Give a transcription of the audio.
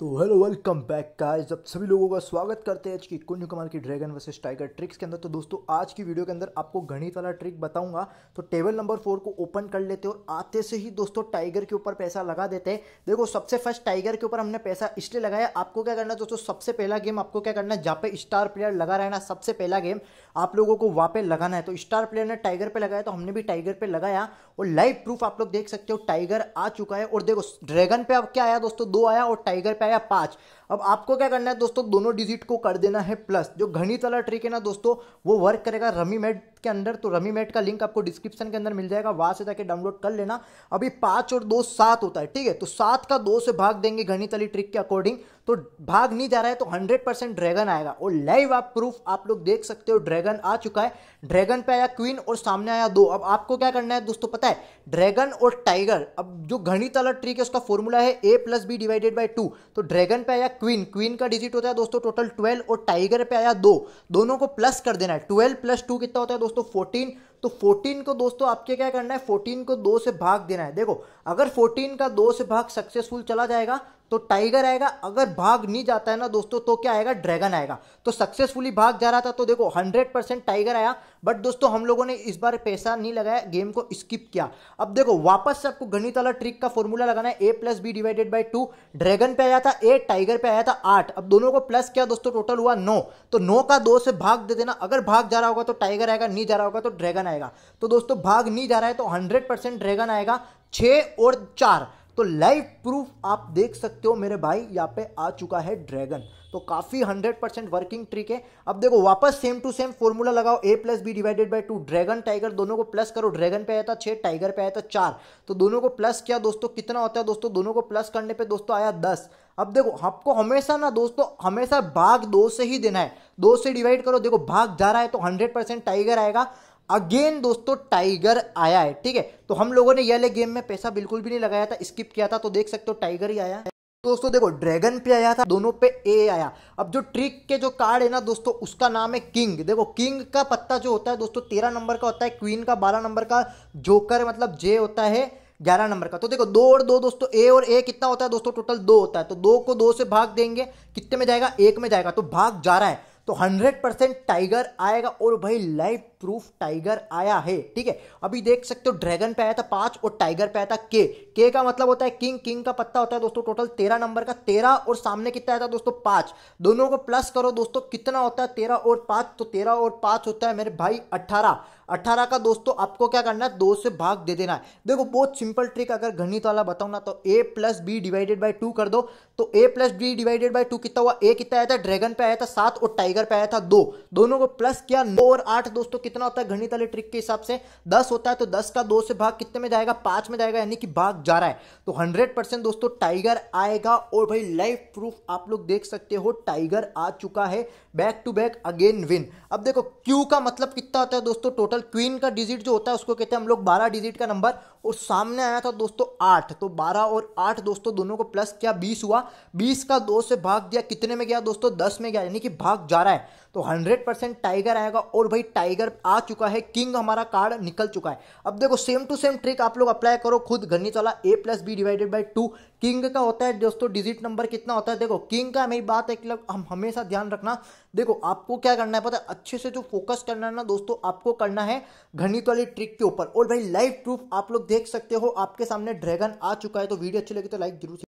तो hello welcome back guys अब सभी लोगों का स्वागत करते हैं आज की कुंज कमाल की ड्रैगन वर्सेस टाइगर ट्रिक्स के अंदर तो दोस्तों आज की वीडियो के अंदर आपको गणित वाला ट्रिक बताऊंगा तो टेबल नंबर फोर को ओपन कर लेते हैं और आते से ही दोस्तों टाइगर के ऊपर पैसा लगा देते हैं देखो सबसे फर्स्ट टाइगर के ऊपर हमने पैसा इसलिए लगाया आपको क्या करना है दोस्तों सबसे पहला गेम आपको क्या करना है जहाँ पे स्टार प्लेयर लगा रहना सबसे पहला गेम आप लोगों को वहाँ पे लगाना है तो स्टार प्लेयर ने टाइगर पे लगाया तो हमने भी टाइगर पे लगाया और लाइव प्रूफ आप लोग देख सकते हो टाइगर आ चुका है और देखो ड्रैगन पे अब क्या आया दोस्तों दो आया और टाइगर पे é a parte अब आपको क्या करना है दोस्तों दोनों डिजिट को कर देना है प्लस जो घनी वाला ट्रिक है ना दोस्तों वो वर्क करेगा रमी मेट के अंदर तो रमी मेट का लिंक आपको डिस्क्रिप्शन के अंदर मिल जाएगा वहां से जाके डाउनलोड कर लेना अभी पांच और दो सात होता है ठीक है तो सात का दो से भाग देंगे घनी वाली ट्रिक के अकॉर्डिंग तो भाग नहीं जा रहा है तो हंड्रेड परसेंट ड्रैगन आएगा और लाइव आप प्रूफ आप लोग देख सकते हो ड्रैगन आ चुका है ड्रैगन पे आया क्वीन और सामने आया दो अब आपको क्या करना है दोस्तों पता है ड्रैगन और टाइगर अब जो घनी वाला ट्रिक है उसका फॉर्मूला है A plus B divided by two तो ड्रैगन पे आया क्वीन क्वीन का डिजिट होता है दोस्तों टोटल ट्वेल्व और टाइगर पे आया दो दोनों को प्लस कर देना है ट्वेल्व प्लस टू कितना होता है दोस्तों फोर्टीन तो 14 को दोस्तों आपके क्या करना है 14 को दो से भाग देना है देखो अगर 14 का दो से भाग सक्सेसफुल चला जाएगा तो टाइगर आएगा अगर भाग नहीं जाता है ना दोस्तों तो क्या आएगा ड्रैगन आएगा तो सक्सेसफुली भाग जा रहा था तो देखो 100 परसेंट टाइगर आया बट दोस्तों हम लोगों ने इस बार पैसा नहीं लगाया गेम को स्किप किया अब देखो वापस से आपको गणित वाला ट्रिक का फॉर्मूला लगाना है A plus B divided by two dragon पे आया था ए टाइगर पे आया था आठ अब दोनों को प्लस किया दोस्तों टोटल हुआ नौ तो नौ का दो से भाग दे देना अगर भाग जा रहा होगा तो टाइगर आएगा नहीं जा रहा होगा तो ड्रैगन आएगा तो दोस्तों भाग नहीं जा रहा है तो हंड्रेड ड्रैगन आएगा छे और चार तो लाइव प्रूफ आप देख सकते हो मेरे भाई यहाँ पे आ चुका है ड्रैगन तो काफ़ी हंड्रेड परसेंट वर्किंग ट्रिक है अब देखो वापस सेम टू सेम फॉर्मूला लगाओ A plus B divided by two dragon tiger दोनों को प्लस करो ड्रैगन पे आया था छह टाइगर पे आया था चार तो दोनों को प्लस किया दोस्तों कितना होता है दोस्तों दोनों को प्लस करने पे दोस्तों आया दस अब देखो आपको हमेशा ना दोस्तों हमेशा भाग दो से ही देना है दो से डिवाइड करो देखो भाग जा रहा है तो हंड्रेड परसेंट टाइगर आएगा अगेन दोस्तों टाइगर आया है ठीक है तो हम लोगों ने ये गेम में पैसा बिल्कुल भी नहीं लगाया था स्किप किया था तो देख सकते हो टाइगर ही आया है दोस्तों देखो ड्रैगन पे आया था दोनों पे ए आया अब जो ट्रिक के जो कार्ड है ना दोस्तों उसका नाम है किंग देखो किंग का पत्ता जो होता है दोस्तों तेरह नंबर का होता है क्वीन का बारह नंबर का जोकर मतलब जे होता है ग्यारह नंबर का तो देखो दो और दो दोस्तों ए और ए कितना होता है दोस्तों टोटल दो होता है तो दो को दो से भाग देंगे कितने में जाएगा एक में जाएगा तो भाग जा रहा है तो हंड्रेड परसेंट टाइगर आएगा और भाई लाइफ प्रूफ टाइगर आया है ठीक है अभी देख सकते हो ड्रैगन पे आया था पांच और टाइगर पे आया था के के का मतलब होता है किंग किंग का पत्ता होता है दोस्तों टोटल तेरह नंबर का तेरह और सामने कितना आया था दोस्तों पांच दोनों को प्लस करो दोस्तों कितना होता है तेरह और पांच तो तेरह और पांच होता है मेरे भाई अट्ठारह अट्ठारह का दोस्तों आपको क्या करना है दो से भाग दे देना है देखो बहुत सिंपल ट्रिक अगर घनी वाला बताऊ ना तो A plus B divided by two कर दो तो A plus B divided by two कितना हुआ ए कितना आया था ड्रैगन पे आया था सात और टाइगर पे आया था दो दोनों को प्लस किया नौ और आठ दोस्तों कितना होता है घनी वाले ट्रिक के हिसाब से दस होता है तो दस का दो से भाग कितने में जाएगा पांच में जाएगा यानी कि भाग जा रहा है तो हंड्रेड परसेंट दोस्तों टाइगर आएगा और भाई लाइफ प्रूफ आप लोग देख सकते हो टाइगर आ चुका है back to back again win अब देखो क्यू का मतलब कितना होता है दोस्तों टोटल क्वीन का डिजिट जो होता है उसको कहते हैं हम लोग बारह डिजिट का नंबर और सामने आया था दोस्तों आठ तो बारह और आठ दोस्तों दोनों को प्लस किया बीस हुआ बीस का दो से भाग दिया कितने में गया दोस्तों दस में गया यानी कि भाग जा रहा है तो हंड्रेड परसेंट टाइगर आएगा और भाई टाइगर आ चुका है किंग हमारा कार्ड निकल चुका है अब देखो सेम टू सेम ट्रिक आप लोग अप्लाई करो खुद घनी चला A plus B divided by two king का होता है दोस्तों डिजिट नंबर कितना होता है देखो किंग का मेरी बात है लग, हम हमेशा ध्यान रखना देखो आपको क्या करना है पता है अच्छे से जो फोकस करना है ना दोस्तों आपको करना है घनित वाली ट्रिक के ऊपर और भाई लाइव प्रूफ आप लोग देख सकते हो आपके सामने ड्रैगन आ चुका है तो वीडियो अच्छी लगी तो लाइक जरूर